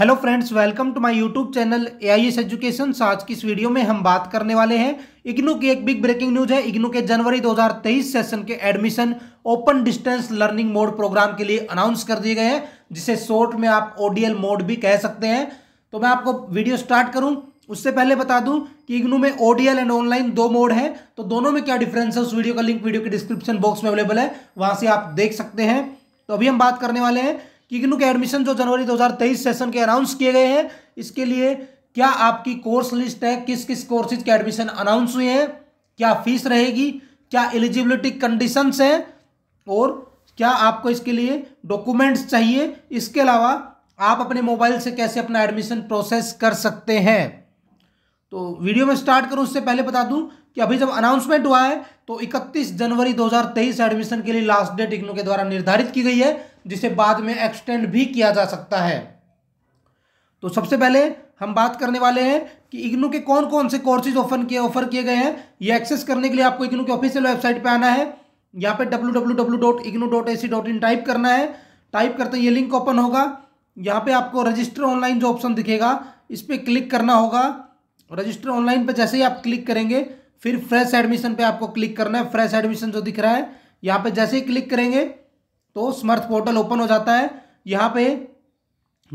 hello friends welcome to my YouTube channel A I S education आज की इस video में हम बात करने वाले हैं इग्नू की एक बिग ब्रेकिंग न्यूज है इग्नू के जनवरी 2023 सेशन के admission open distance learning mode programme के लिए अनाउंस कर दिए गए हैं जिसे शॉर्ट में आप ओडीएल मोड भी कह सकते हैं तो मैं आपको वीडियो स्टार्ट करूँ उससे पहले बता दूं कि इग्नू में ओडीएल एंड ऑनलाइन दो मोड है तो दोनों में क्या डिफरेंस है उस वीडियो का लिंक वीडियो के डिस्क्रिप्शन बॉक्स में अवेलेबल है वहां से आप देख सकते हैं तो अभी हम बात करने वाले हैं किग्नू के एडमिशन जो जनवरी 2023 सेशन के अनाउंस किए गए हैं इसके लिए क्या आपकी कोर्स लिस्ट है किस किस कोर्सेज के एडमिशन अनाउंस हुए हैं क्या फीस रहेगी क्या एलिजिबिलिटी कंडीशंस हैं और क्या आपको इसके लिए डॉक्यूमेंट्स चाहिए इसके अलावा आप अपने मोबाइल से कैसे अपना एडमिशन प्रोसेस कर सकते हैं तो वीडियो में स्टार्ट करूं उससे पहले बता दूं कि अभी जब अनाउंसमेंट हुआ है तो 31 जनवरी 2023 एडमिशन के लिए लास्ट डेट इग्नो के द्वारा निर्धारित की गई है जिसे बाद में एक्सटेंड भी किया जा सकता है तो सबसे पहले हम बात करने वाले हैं कि इग्नू के कौन कौन से कोर्सेज ऑफर किए ऑफर किए गए हैं ये एक्सेस करने के लिए आपको इग्नू के ऑफिशियल वेबसाइट पे आना है यहाँ पे डब्ल्यू टाइप करना है टाइप करते ये लिंक ओपन होगा यहाँ पे आपको रजिस्टर ऑनलाइन जो ऑप्शन दिखेगा इस पर क्लिक करना होगा रजिस्टर ऑनलाइन पर जैसे ही आप क्लिक करेंगे फिर फ्रेश एडमिशन पे आपको क्लिक करना है फ्रेश एडमिशन जो दिख रहा है यहाँ पे जैसे ही क्लिक करेंगे तो समर्थ पोर्टल ओपन हो जाता है यहाँ पे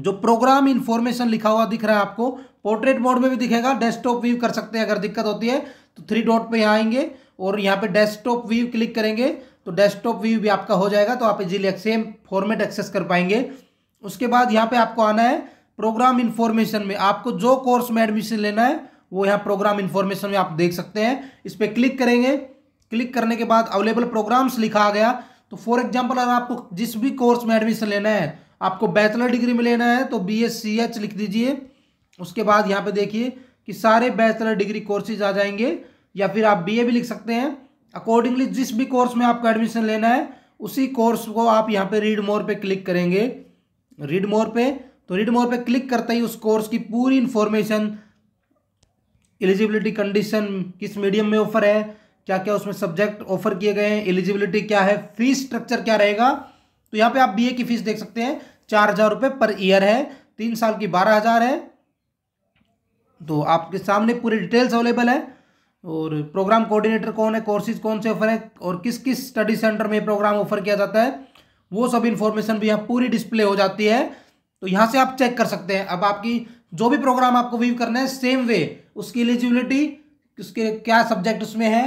जो प्रोग्राम इन्फॉर्मेशन लिखा हुआ दिख रहा है आपको पोर्ट्रेट मोड में भी दिखेगा डेस्कटॉप व्यू कर सकते हैं अगर दिक्कत होती है तो थ्री डॉट पे यहाँ आएंगे और यहाँ पे डेस्कटॉप व्यू क्लिक करेंगे तो डेस्कटॉप व्यू भी आपका हो जाएगा तो आप इजीली सेम फॉर्मेट एक्सेस कर पाएंगे उसके बाद यहाँ पे आपको आना है प्रोग्राम इन्फॉर्मेशन में आपको जो कोर्स में एडमिशन लेना है वो यहाँ प्रोग्राम इन्फॉर्मेशन में आप देख सकते हैं इस पर क्लिक करेंगे क्लिक करने के बाद अवेलेबल प्रोग्राम्स लिखा गया तो फॉर एग्जाम्पल अगर आपको जिस भी कोर्स में एडमिशन लेना है आपको बैचलर डिग्री में लेना है तो बी एस सी एच लिख दीजिए उसके बाद यहाँ पे देखिए कि सारे बैचलर डिग्री कोर्सेज आ जाएंगे या फिर आप बी ए भी लिख सकते हैं अकॉर्डिंगली जिस भी कोर्स में आपको एडमिशन लेना है उसी कोर्स को आप यहाँ पे रीड मोर पे क्लिक करेंगे रीड मोर पे तो रीड मोर पे क्लिक करते ही उस कोर्स की पूरी इन्फॉर्मेशन एलिजिबिलिटी कंडीशन किस मीडियम में ऑफर है क्या क्या उसमें सब्जेक्ट ऑफर किए गए हैं एलिजिबिलिटी क्या है फीस स्ट्रक्चर क्या रहेगा तो यहाँ पे आप बीए की फीस देख सकते हैं चार हजार रुपये पर ईयर है तीन साल की बारह हजार है तो आपके सामने पूरी डिटेल्स अवेलेबल है और प्रोग्राम कोऑर्डिनेटर कौन है कोर्सेज कौन से ऑफर है और किस किस स्टडी सेंटर में प्रोग्राम ऑफर किया जाता है वो सब इन्फॉर्मेशन भी यहाँ पूरी डिस्प्ले हो जाती है तो यहाँ से आप चेक कर सकते हैं अब आपकी जो भी प्रोग्राम आपको व्यू करना है सेम वे उसकी एलिजिबिलिटी उसके क्या सब्जेक्ट उसमें है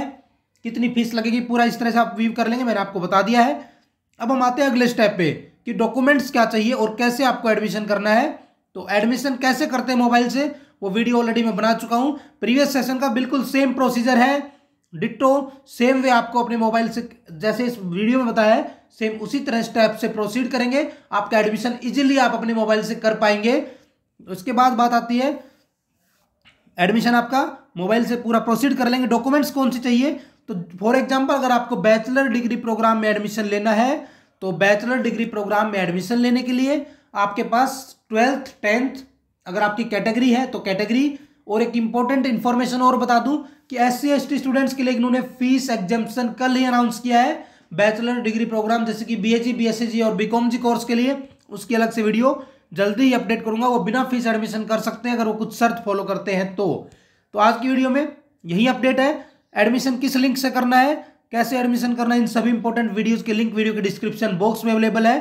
कितनी फीस लगेगी पूरा इस तरह से आप व्यू कर लेंगे मैंने आपको बता दिया है अब हम आते हैं अगले स्टेप पे कि डॉक्यूमेंट्स क्या चाहिए और कैसे आपको एडमिशन करना है तो एडमिशन कैसे करते हैं मोबाइल से वो वीडियो ऑलरेडी मैं बना चुका हूँ प्रीवियस सेशन का बिल्कुल सेम प्रोसीजर है डिट्टो सेम वे आपको अपने मोबाइल से जैसे इस वीडियो में बताया है सेम उसी तरह स्टेप से प्रोसीड करेंगे आपका एडमिशन इजीली आप अपने मोबाइल से कर पाएंगे उसके बाद बात आती है एडमिशन आपका मोबाइल से पूरा प्रोसीड कर लेंगे डॉक्यूमेंट्स कौन से चाहिए तो फॉर एग्जाम्पल अगर आपको बैचलर डिग्री प्रोग्राम में एडमिशन लेना है तो बैचलर डिग्री प्रोग्राम में एडमिशन लेने के लिए आपके पास ट्वेल्थ टेंथ अगर आपकी कैटेगरी है तो कैटेगरी और एक इंपॉर्टेंट इन्फॉर्मेशन और बता दूं कि एस सी स्टूडेंट्स के लिए इन्होंने फीस एग्जामेशन कल ही अनाउंस किया है बैचलर डिग्री प्रोग्राम जैसे कि बी एच जी और बी कॉम जी कोर्स के लिए उसकी अलग से वीडियो जल्दी ही अपडेट करूंगा वो बिना फीस एडमिशन कर सकते हैं अगर वो कुछ शर्त फॉलो करते हैं तो तो आज की वीडियो में यही अपडेट है एडमिशन किस लिंक से करना है कैसे एडमिशन करना है इन सभी इंपॉर्टेंट वीडियोज के लिंक वीडियो के डिस्क्रिप्शन बॉक्स में अवेलेबल है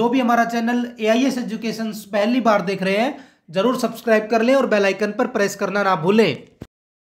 जो भी हमारा चैनल ए एजुकेशन पहली बार देख रहे हैं जरूर सब्सक्राइब कर लें और बेलाइकन पर प्रेस करना ना भूलें